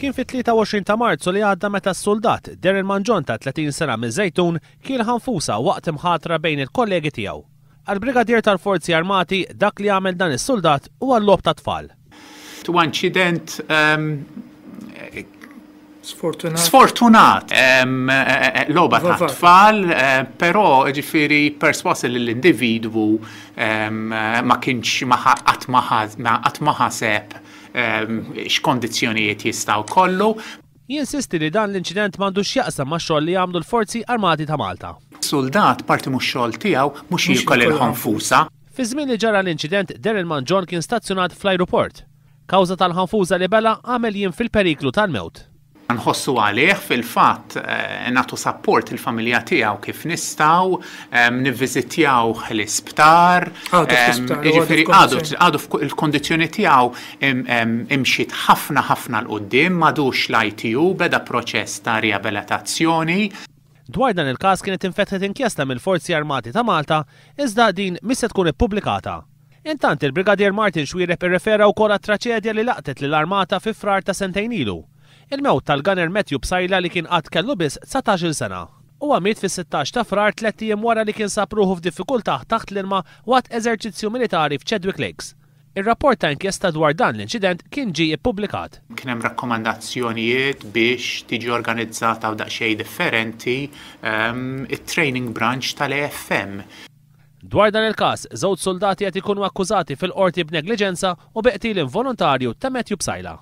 kien fit-23 ta' Marzu li għadda meta s-soldat Darren Manġon ta' 30 sena minn Zejtun kien ħanfusa waqt imħatra bejn il-kollegi tiegħu. Għal-brigadier tal-forzi armati dak li għamel dan is-soldat huwa l-lob ta' tfal. Tu incident um, sfortunat. Sfortunat. Um, eh, eh, eh, loba ta' tfal, però ġifiri perswas li l-individwu um, ma kienx ma għatmaħaseb. Ma Ehm, x'kondizzjonijiet jistgħu kollu. Jinsisti li dan l-inċident mandu jaqsam ma' xogħol li għamlu l-forzi armati ta' Malta. Soldat parti mhux xogħol tiegħu mhux jikol il-ħanfusa. Fi żmien li ġara l-inċident, Daryl Manjon kien stazzjonat fl-ajruport. Kawża tal ħanfusa li bella għamel jien fil-periklu tal-mewt nħossu għalih fil-fatt eh, natu support il-familja tiegħu kif nistaw, eh, nivizitjaw l-isptar, Għadu eh, għadu il-kondizjoni jiġifieri tiegħu imxiet ħafna ħafna l-qoddim, madux l-ITU, beda proċess ta' riabilitazzjoni. Dwar dan il-każ kienet infetħet inkjesta mill-Forzi Armati ta' Malta, iżda din missa tkun ippubblikata. Intant il-Brigadier Martin xwireb irrefera wkoll għat traċedja li laqtet lill armata fi frar ta' sentejn ilu Il-mewt tal-gunner Matthew Bsajla li kien qatt kellu biss 19-il sena. U għamiet fis-16 ta' frar 3 jem wara li kien sapruħu f'diffikultà taħt l-ilma waqt eżerċizzju militari f'Chadwick Lakes. Ir-rapport ta' inkjesta dwar dan l-inċident kien ġi ippubblikat. Kien hemm rakkomandazzjonijiet biex tiġi organizzata u daqsxejn differenti um, it-training branch tal-EFM. Dwar dan il-każ, żewġ soldati qed ikunu akkużati fil-qorti b'negliġenza u beqtil involontarju ta' Matthew Bsajla.